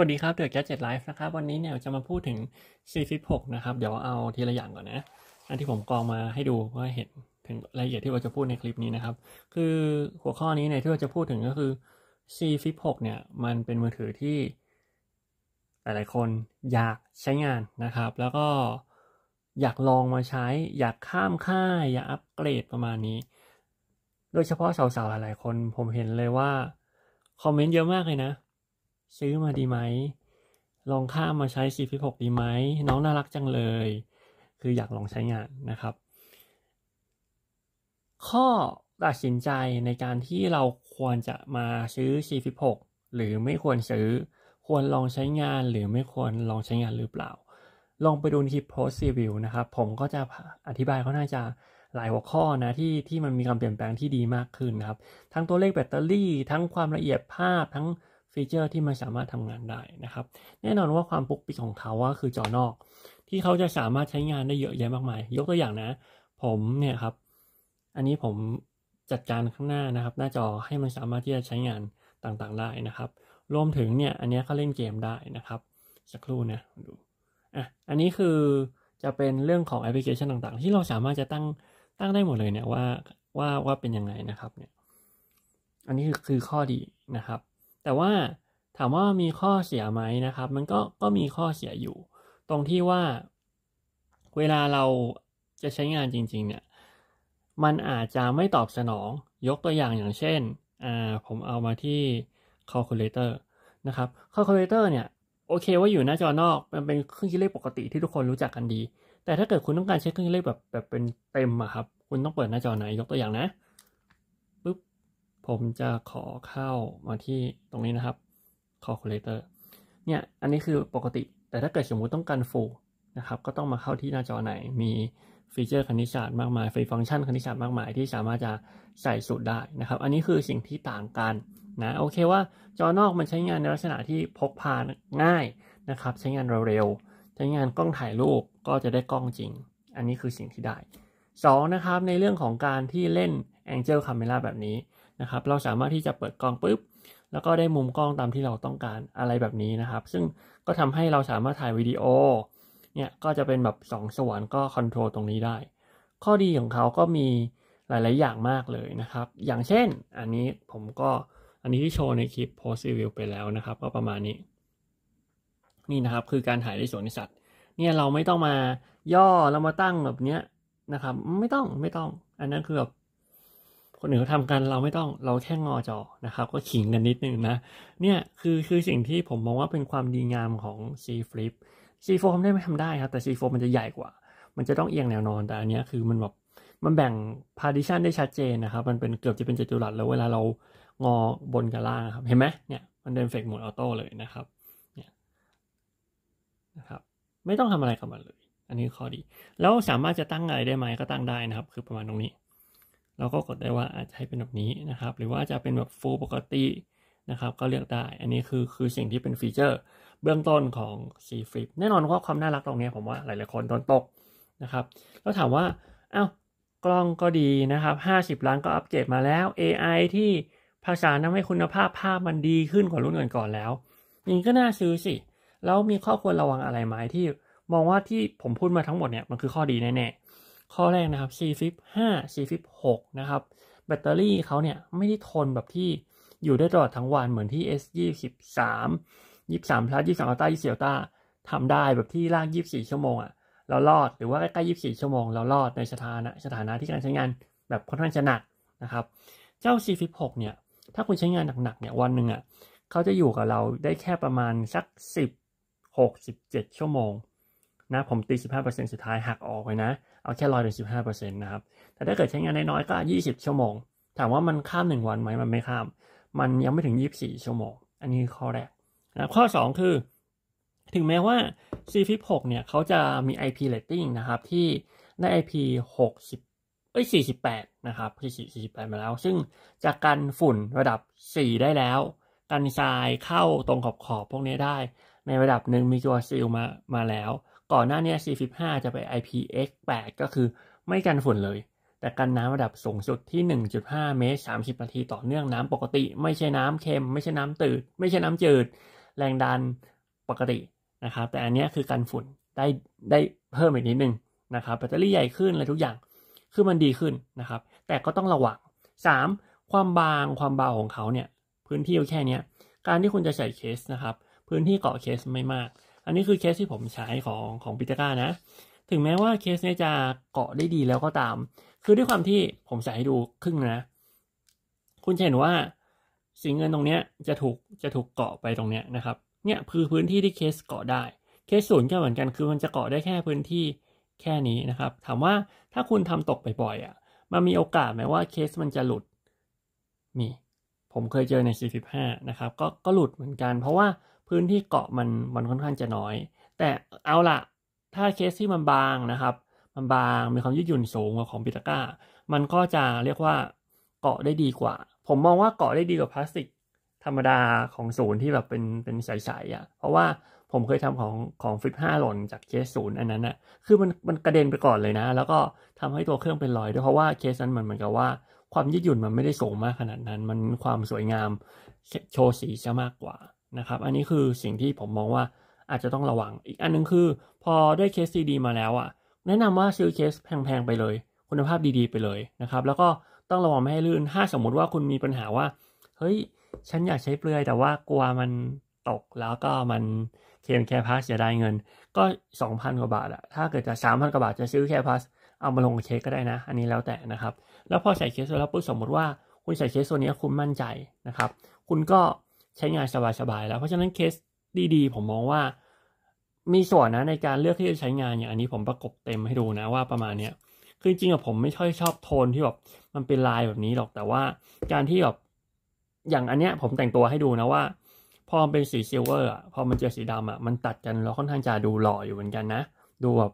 วัสดีครับ เดอะแกจ็ตไลฟ์นะครับ วันนี้เนี่ยจะมาพูดถึง c ฟิ6นะครับ เดี๋ยวเอาทีละอย่างก่อนนะอันที่ผมกองมาให้ดูว่าเห็นถึงรายละเอียดที่เราจะพูดในคลิปนี้นะครับ คือหัวข้อนี้เนี่ยที่เราจะพูดถึงก็คือ c ฟิ6เนี่ย มันเป็นมือถือที่ หลายๆคนอยากใช้งานนะครับ แล้วก็อยากลองมาใช้ อยากข้ามค่าย อยากอัปเกรดประมาณนี้ โดยเฉพาะสาวๆ หลายๆคน ผมเห็นเลยว่าคอมเมนต์เยอะมากเลยนะซื้อมาดีไหม ลองข้ามมาใช้46ดีไหม น้องน่ารักจังเลย คืออยากลองใช้งานนะครับ ข้อตัดสินใจในการที่เราควรจะมาซื้อ46หรือไม่ควรซื้อ ควรลองใช้งาน หรือไม่ควรลองใช้งานหรือเปล่า ลองไปดูคลิปโพสต์รีวิวนะครับ ผมก็จะอธิบายเขาน่าจะหลายหัวข้อนะที่ที่มันมีการเปลี่ยนแปลงที่ดีมากขึ้นนะครับ ทั้งตัวเลขแบตเตอรี่ ทั้งความละเอียดภาพ ทั้งฟีเจอร์ที่มันสามารถทำงานได้นะครับ แน่นอนว่าความปุกปิดของเขาว่าคือจอนอก ที่เขาจะสามารถใช้งานได้เยอะแยะมากมายยกตัวอย่างนะ ผมเนี่ยครับ อันนี้ผมจัดการข้างหน้านะครับ หน้าจอให้มันสามารถที่จะใช้งานต่างๆ ได้นะครับ รวมถึงเนี่ยอันนี้เขาเล่นเกมได้นะครับ สักครู่นะดูอ่ะอันนี้คือจะเป็นเรื่องของแอปพลิเคชันต่าง ๆ ที่เราสามารถจะตั้งตั้งได้หมดเลยเนี่ยว่าว่าว่าเป็นยังไงนะครับเนี่ยอันนี้คือคือข้อดีนะครับแต่ว่าถามว่ามีข้อเสียไหมนะครับมันก็ก็มีข้อเสียอยู่ ตรงที่ว่าเวลาเราจะใช้งานจริงๆเนี่ยมันอาจจะไม่ตอบสนองยกตัวอย่างอย่างเช่นอ่าผมเอามาที่ calculator นะครับ calculator เนี่ยโอเคว่าอยู่หน้าจอนอก มันเป็นเครื่องคิดเลขปกติที่ทุกคนรู้จักกันดี แต่ถ้าเกิดคุณต้องการใช้เครื่องคิดเลขแบบแบบเป็นเต็มอะครับคุณต้องเปิดหน้าจอไหนยกตัวอย่างนะผมจะขอเข้ามาที่ตรงนี้นะครับ calculator เนี่ย อันนี้คือปกติ แต่ถ้าเกิดสมมติต้องการ full นะครับ ก็ต้องมาเข้าที่หน้าจอไหน มีฟีเจอร์คณิตศาสตร์มากมายฟีฟังชันคณิตศาสตร์มากมาย ที่สามารถจะใส่สูตรได้นะครับ อันนี้คือสิ่งที่ต่างกันนะ โอเคว่า จอนอกมันใช้งานในลักษณะที่พกพาง่ายนะครับ ใช้งานเร็วๆใช้งานกล้องถ่ายรูปก็จะได้กล้องจริง อันนี้คือสิ่งที่ได้ 2 นะครับ ในเรื่องของการที่เล่น Angel Camera แบบนี้นะครับเราสามารถที่จะเปิดกล้องปุ๊บ แล้วก็ได้มุมกล้องตามที่เราต้องการอะไรแบบนี้นะครับ ซึ่งก็ทำให้เราสามารถถ่ายวิดีโอเนี่ยก็จะเป็นแบบ 2ส่วนก็คอนโทรลตรงนี้ได้ ข้อดีของเขาก็มีหลายๆอย่างมากเลยนะครับ อย่างเช่นอันนี้ผมก็อันนี้ที่โชว์ในคลิปโพสต์รีวิวไปแล้วนะครับ ก็ประมาณนี้ นี่นะครับคือการถ่ายในสวนสัตว์เนี่ยเราไม่ต้องมาย่อแล้วมาตั้งแบบเนี้ยนะครับไม่ต้องไม่ต้องอันนั้นคือแบบคนอื่นเขาทำกันเราไม่ต้องเราแค่งอจอนะครับก็ขิงกันนิดนึงนะเนี่ยคือคือสิ่งที่ผมมองว่าเป็นความดีงามของ C Flip C Fold ได้ไม่ทำได้ครับ แต่ C f o ฟมันจะใหญ่กว่า มันจะต้องเอียงแนวนอนแต่อันนี้คือมันแบบมันแบ่ง partition ได้ชัดเจนนะครับ มันเป็นเกือบจะเป็นจัตุรัสแล้วเวลาเรางอบนกับล่างครับเห็นไหมเนี่ยมันเดินเฟกหมดออโต้เลยนะครับเนี่ยนะครับ ไม่ต้องทำอะไรกับมันเลย อันนี้ข้อดีแล้วสามารถจะตั้งอะไรได้ไหมก็ตั้งได้นะครับ คือประมาณตรงนี้เราก็กดได้ว่าอาจจะให้เป็นแบบนี้นะครับหรือว่าจะเป็นแบบ full ปกตินะครับก็เลือกได้ อันนี้คือคือสิ่งที่เป็นฟีเจอร์เบื้องต้นของ C Flip แน่นอนว่าความน่ารักตรงนี้ผมว่าหลายๆคนโดนตกนะครับแล้วถามว่าเอา้ากล้องก็ดีนะครับ 50 ล้านก็อัปเกรดมาแล้ว AI ที่ภาษาทำให้คุณภาพภาพมันดีขึ้นกว่ารุ่นก่อนๆแล้วนี่ก็น่าซื้อสิแล้วมีข้อควรระวังอะไรไหมที่มองว่าที่ผมพูดมาทั้งหมดเนี่ยมันคือข้อดีแน่ๆข้อแรกนะครับ C15 C16 นะครับแบตเตอรี่เขาเนี่ยไม่ได้ทนแบบที่อยู่ได้ตลอดทั้งวันเหมือนที่ S23 23 plus 23 Ultra 24 Ultra ทำได้แบบที่ลาก24 ชั่วโมงอะเรารอดหรือว่าใกล้ๆ24 ชั่วโมง เรารอดในสถานะสถานะที่การใช้งานแบบค่อนข้างจะหนักนะครับเจ้า C16 เนี่ยถ้าคุณใช้งานหนักๆเนี่ยวันหนึ่งอะะเขาจะอยู่กับเราได้แค่ประมาณสัก 10 67 ชั่วโมงนะผมตี 15%สุดท้ายหักออกไปนะ เอาแค่ร้อยถึงสิบห้าเปอร์เซ็นต์นะครับแต่ถ้าเกิดใช้งานน้อยๆก็ยี่สิบชั่วโมง ถามว่ามันข้ามหนึ่งวันไหมมันไม่ข้าม มันยังไม่ถึงยี่สี่ชั่วโมง อันนี้ข้อแรกนะข้อสองคือ ถึงแม้ว่า c f i p 6เนี่ยเขาจะมี IP rating นะครับที่ได้ IP 60เอ้ย48 นะครับที่48 มาแล้ว ซึ่งจะกันฝุ่นระดับ 4 ได้แล้ว กันทรายเข้าตรงขอบขอบพวกนี้ได้ ในระดับหนึ่งมีตัวซีลมามาแล้วก่อนหน้านี้ C15 จะไป IPX8 ก็คือไม่กันฝุ่นเลย แต่กันน้ำระดับสูงสุดที่ 1.5เมตร30 นาทีต่อเนื่องน้ำปกติ ไม่ใช่น้ำเค็ม ไม่ใช่น้ำตืด ไม่ใช่น้ำจืด แรงดันปกตินะครับ แต่อันนี้คือกันฝุ่น ได้ได้เพิ่มอีกนิดนึงนะครับ แบตเตอรี่ใหญ่ขึ้นอะไรทุกอย่าง คือมันดีขึ้นนะครับ แต่ก็ต้องระวัง 3. ความบางความเบาของเขาเนี่ยพื้นที่แค่นี้การที่คุณจะใส่เคสนะครับ พื้นที่เกาะเคสไม่มากอันนี้คือเคสที่ผมใช้ของของปิตาก้านะ ถึงแม้ว่าเคสเนี้จะเกาะได้ดีแล้วก็ตาม คือด้วยความที่ผมใส่ให้ดูครึ่งนะ คุณเห็นว่าสิ่งเงินตรงเนี้ยจะถูกจะถูกเกาะไปตรงเนี้ยนะครับเนี่ยคือพื้นที่ที่เคสเกาะได้ เคสศูนย์ก็เหมือนกันคือมันจะเกาะได้แค่พื้นที่แค่นี้นะครับ ถามว่าถ้าคุณทำตกบ่อยๆอ่ะมันมีโอกาสไหมว่าเคสมันจะหลุดมี ผมเคยเจอใน45นะครับก็ก็หลุดเหมือนกัน เพราะว่าพื้นที่เกาะมันมันค่อนข้างจะน้อย แต่เอาละถ้าเคสที่มันบางนะครับ มันบาง มีความยืดหยุ่นสูงกว่าของปิตาก้า มันก็จะเรียกว่าเกาะได้ดีกว่า ผมมองว่าเกาะได้ดีกว่าพลาสติกธรรมดาของศูนย์ที่แบบเป็นเป็นใสๆอะ่ะ เพราะว่าผมเคยทำของของฟลิปห้าหล่นจากเคสศูนย์อันนั้นอะ่ะคือมันมันกระเด็นไปก่อนเลยนะ แล้วก็ทำให้ตัวเครื่องเป็นรอยด้วย เพราะว่าเคสนั้นมอนเหมือนกับว่าความยืดหยุ่นมันไม่ได้สูงมากขนาดนั้น มันความสวยงามโชว์สีจะมากกว่านะครับอันนี้คือสิ่งที่ผมมองว่าอาจจะต้องระวัง อีกอันนึงคือ พอได้เคสดีมาแล้วอะ่ะแนะนำว่าซื้อเคสแพงๆไปเลย คุณภาพดีๆไปเลยนะครับแล้วก็ต้องระวังไม่ให้ลื่น ถ้าสมมุติว่าคุณมีปัญหาว่า เฮ้ยฉันอยากใช้เปลือยแต่ว่ากลัวมันตกแล้วก็มันเคมแครพาสจะได้เงิน ก็ 2,000 กว่าบาทอะถ้าเกิดจะ3,000กว่าบาทจะซื้อแครพาสเอามาลงเคสก็ได้นะ อันนี้แล้วแต่นะครับ แล้วพอใส่เคสแล้วปุ๊บสมมติว่าคุณใส่เคสตัวนี้คุณมั่นใจนะครับคุณก็ใช้งานสบายๆแล้ว เพราะฉะนั้นเคสดีๆ ผมมองว่ามีส่วนนะในการเลือกที่จะใช้งานอย่างอันนี้ผมประกบเต็มให้ดูนะว่าประมาณเนี้ย คือจริงๆอะผมไม่ค่อยชอบโทนที่แบบมันเป็นลายแบบนี้หรอก แต่ว่า การที่แบบอย่างอันเนี้ย ผมแต่งตัวให้ดูนะว่า พอมันเป็นสีซิลเวอร์อะพอมันเจอสีดำอะมันตัดกันแล้วค่อนข้างจะดูหล่ออยู่เหมือนกันนะ ดูแบบ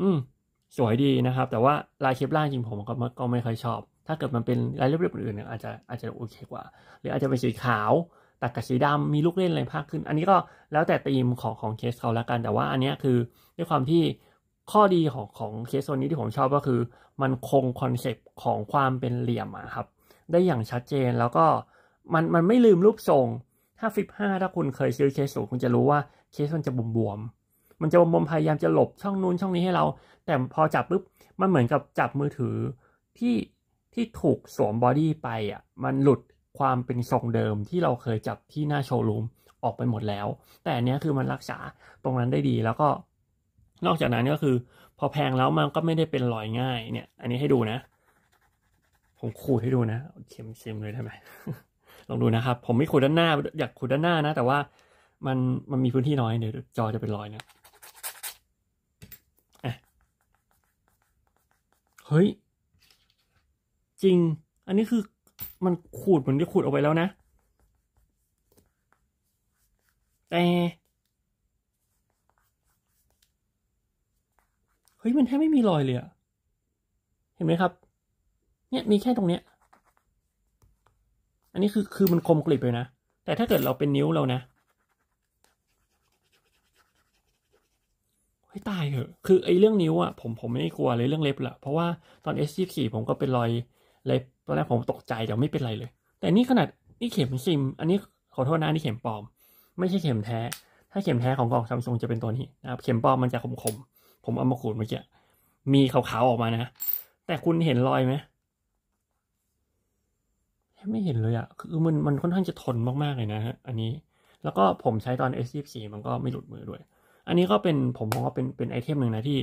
อืมสวยดีนะครับ แต่ว่าลายเคฟล่างจริงผมก็ก็ไม่ค่อยชอบ ถ้าเกิดมันเป็นลายเรียบๆอื่นๆอาจจะอาจจะโอเคกว่า หรืออาจจะเป็นสีขาวตัดกับสีดำมีลูกเล่นอะไรพากขึ้นอันนี้ก็แล้วแต่ธีมของของเคสเขาแล้วกันแต่ว่าอันนี้คือด้วยความที่ข้อดีของของเคสโซนนี้ที่ผมชอบก็คือ มันคงคอนเซปต์ของความเป็นเหลี่ยมอะครับได้อย่างชัดเจนแล้วก็มันมันไม่ลืมรูปทรงถ้าฟิปห้าถ้าคุณเคยซื้อเคสสูงคุณจะรู้ว่าเคสมันจะบวมๆมันจะบวมพยายามจะหลบช่องนู้นช่องนี้ให้เรา แต่พอจับปุ๊บมันเหมือนกับจับมือถือที่ที่ถูกสวมบอดี้ไปอ่ะมันหลุดความเป็นทรงเดิมที่เราเคยจับที่หน้าโชว์รูมออกไปหมดแล้ว แต่อันนี้คือมันรักษาตรงนั้นได้ดี แล้วก็ นอกจากนั้นก็คือ พอแพงแล้วมันก็ไม่ได้เป็นรอยง่ายเนี่ยอันนี้ให้ดูนะ ผมขูดให้ดูนะเข็มเข็มเลยได้ไหมลองดูนะครับผมไม่ขูดด้านหน้าอยากขูดด้านหน้านะ แต่ว่ามันมันมีพื้นที่น้อยเดี๋ยวจอจะเป็นรอยนะเฮ้ยจริง อันนี้คือมันขูดเหมือนที่ขูดเอาไว้แล้วนะ แต่ เฮ้ยมันแทบไม่มีรอยเลยอะเห็นไหมครับ เนี่ยมีแค่ตรงเนี้ยอันนี้คือคือมันคมกริบเลยนะ แต่ถ้าเกิดเราเป็นนิ้วเรานะเฮ้ยตายเหอะคือไอ้เรื่องนิ้วอะผมผมไม่กลัวเลยเรื่องเล็บแหละเพราะว่าตอนเอสซีขี่ผมก็เป็นรอยเล็บตอนแรกผมตกใจแต่ไม่เป็นไรเลย แต่นี่ขนาดนี่เข็มซิมอันนี้ขอโทษนะนี่เข็มปลอม ไม่ใช่เข็มแท้ ถ้าเข็มแท้ของกลองซัมซุงจะเป็นตัวนี้นะครับ เข็มปลอมมันจะคมคมผมเอามาขูดเมื่อกี้มีขาวๆ ออกมานะ แต่คุณเห็นรอยไหมไม่เห็นเลยอะคือมันมันค่อนข้างจะทนมากๆ เลยนะฮะอันนี้แล้วก็ผมใช้ตอน S24 มันก็ไม่หลุดมือด้วย อันนี้ก็เป็นผมมองว่าเป็นเป็นไอเทมหนึ่งนะที่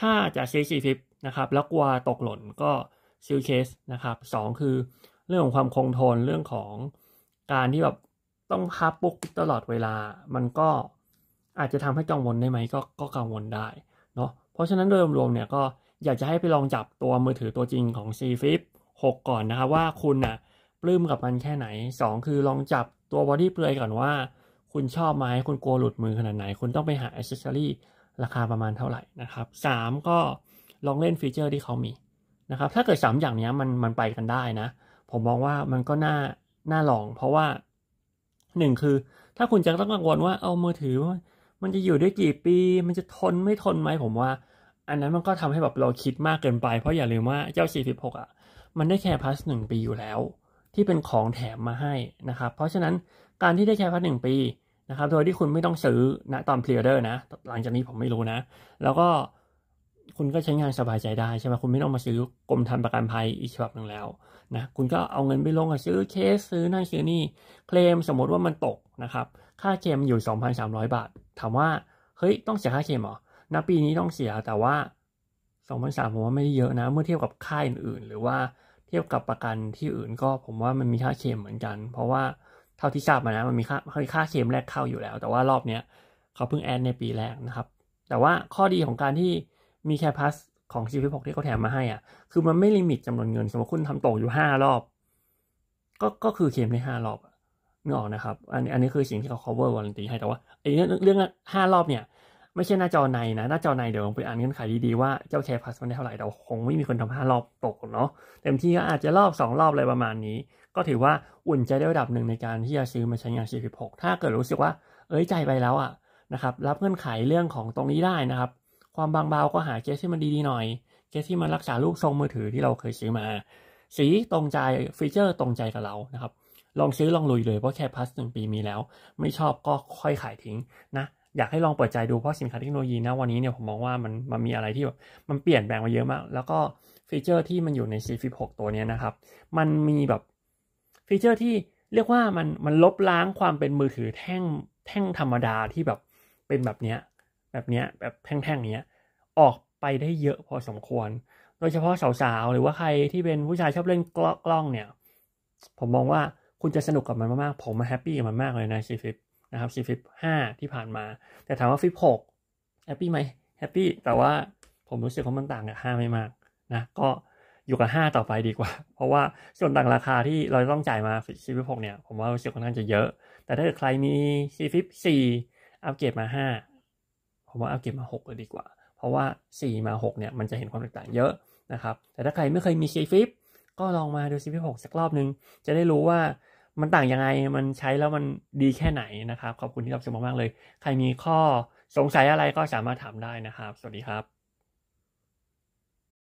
ถ้าจะซช้ฟิบนะครับ แล้วกลัวตกหล่นก็ซิลเคสนะครับสองคือเรื่องของความคงทนเรื่องของการที่แบบต้องพับปุ๊กตลอดเวลามันก็อาจจะทำให้กังวลได้ไหมก็ก็กังวลได้เนาะเพราะฉะนั้นโดยรวมเนี่ยก็อยากจะให้ไปลองจับตัวมือถือตัวจริงของ C Flip 6ก่อนนะครับว่าคุณนะ่ะปลื้มกับมันแค่ไหน 2 คือลองจับตัวบอดี้เปลือยก่อนว่า คุณชอบไหมคุณกลัวหลุดมือขนาดไหน คุณต้องไปหาอิสเซอรี่ราคาประมาณเท่าไหร่นะครับ3ก็ลองเล่นฟีเจอร์ที่เขามีนะครับถ้าเกิด 3 อย่างนี้มันมันไปกันได้นะ ผมมองว่ามันก็น่าน่าลอง เพราะว่า 1 คือ ถ้าคุณจะต้องกังวลว่าเอามือถือมันจะอยู่ได้กี่ ปี มันจะทนไม่ทนไหมผมว่า อันนั้นมันก็ทำให้แบบเราคิดมากเกินไป เพราะอย่าลืมว่าเจ้า 46 อ่ะ มันได้แค่พัสหนึ่งปีอยู่แล้ว ที่เป็นของแถมมาให้นะครับเพราะฉะนั้นการที่ได้แค่พัสหนึ่งปีนะครับโดยที่คุณไม่ต้องซื้อนะตอนพรีออเดอร์นะ หลังจากนี้ผมไม่รู้นะ แล้วก็คุณก็ใช้งานสบายใจได้ใช่ไหมคุณไม่ต้องมาซื้อกรมธรรม์ประกันภัยอีกฉบับหนึ่งแล้วนะ คุณก็เอาเงินไปลงกับซื้อเคสซื้อนั่นซื้อนี่เคลมสมมติว่ามันตกนะครับ ค่าเคลมอยู่ 2,300 บาท ถามว่าเฮ้ยต้องเสียค่าเคลมหรอณปีนี้ต้องเสียแต่ว่า2,300ผมว่าไม่ได้เยอะนะ เมื่อเทียบกับค่ายอื่นหรือว่าเทียบกับประกันที่อื่น ก็ผมว่ามันมีค่าเคลมเหมือนกัน เพราะว่าเท่าที่ทราบมานะมันมีค่าค่าเคลมแรกเข้าอยู่แล้ว แต่ว่ารอบเนี้ยเขาเพิ่งแอดในปีแรกนะ ครับ แต่ว่าข้อดีของการที่มีแค่พัสของ G16 ที่เขาแถมมาให้อ่ะ คือมันไม่ลิมิตจำนวนเงิน สมมติคุณทำตกอยู่ห้ารอบ ก็ก็คือเคลมได้ห้ารอบนึกออกนะครับ อันนี้อันนี้คือสิ่งที่เขา cover วรันตีให้ แต่ว่าไอ้เรื่องเรื่องห้ารอบเนี่ย ไม่ใช่หน้าจอในนะ หน้าจอในเดี๋ยวลองไปอ่านเงื่อนไขดี ๆ ว่าเจ้าแ์พัสมันได้เท่าไหร่แต่คงไม่มีคนทำห้ารอบตกเนาะ เต็มที่ก็อาจจะรอบสองรอบอะไรประมาณนี้ ก็ถือว่าอุ่นใจได้ระดับหนึ่งในการที่จะซื้อมาใช้งาน G16 ถ้าเกิดรู้สึกว่า เอ้ยใจไปแล้วอ่ะนะครับ รับเงื่อนไขเรื่องของตรงนี้ได้นะครับความบางเบาก็หาเคสที่มันดีๆหน่อย เคสที่มันรักษาลูกทรงมือถือที่เราเคยซื้อมา สีตรงใจฟีเจอร์ตรงใจกับเรานะครับ ลองซื้อลองลุยเลยเพราะแค่พัสหนึ่งปีมีแล้ว ไม่ชอบก็ค่อยขายทิ้งนะอยากให้ลองเปิดใจดูเพราะสินค้าเทคโนโลยีนะวันนี้เนี่ยผมมองว่ามันมันมีอะไรที่แบบมันเปลี่ยนแปลงมาเยอะมาก แล้วก็ฟีเจอร์ที่มันอยู่ใน c หกตัวนี้นะครับ มันมีแบบฟีเจอร์ที่เรียกว่ามันมันลบล้างความเป็นมือถือแท่งแท่งธรรมดาที่แบบเป็นแบบเนี้ยแบบเนี้ยแบบแท่งๆเนี้ย ออกไปได้เยอะพอสมควร โดยเฉพาะสาวๆ หรือว่าใครที่เป็นผู้ชายชอบเล่นกล้องเนี่ย ผมมองว่าคุณจะสนุกกับมันมากๆผมมาแฮปปี้กับมันมากเลยนะซีฟิปนะครับซีฟิปห้าที่ผ่านมา แต่ถามว่าฟิปหกแฮปปี้ไหมแฮปปี้แต่ว่าผมรู้สึกว่ามันต่างกับห้าไม่มากนะก็อยู่กับห้าต่อไปดีกว่า เพราะว่าส่วนต่างราคาที่เราต้องจ่ายมาซีฟิปหกเนี่ยผมว่ารู้สึกค่อนข้างจะเยอะ แต่ถ้าเกิดใครมีซีฟิปสี่อัปเกรดมาห้าผมว่าเอาเก็บมา6เลยดีกว่า เพราะว่า 4 มา6เนี่ยมันจะเห็นความแตกต่างเยอะนะครับ แต่ถ้าใครไม่เคยมีซีฟิปก็ลองมาดูซีฟิปหกสักรอบนึง จะได้รู้ว่ามันต่างยังไง มันใช้แล้วมันดีแค่ไหนนะครับขอบคุณที่รับชมมากๆเลย ใครมีข้อสงสัยอะไรก็สามารถถามได้นะครับ สวัสดีครับ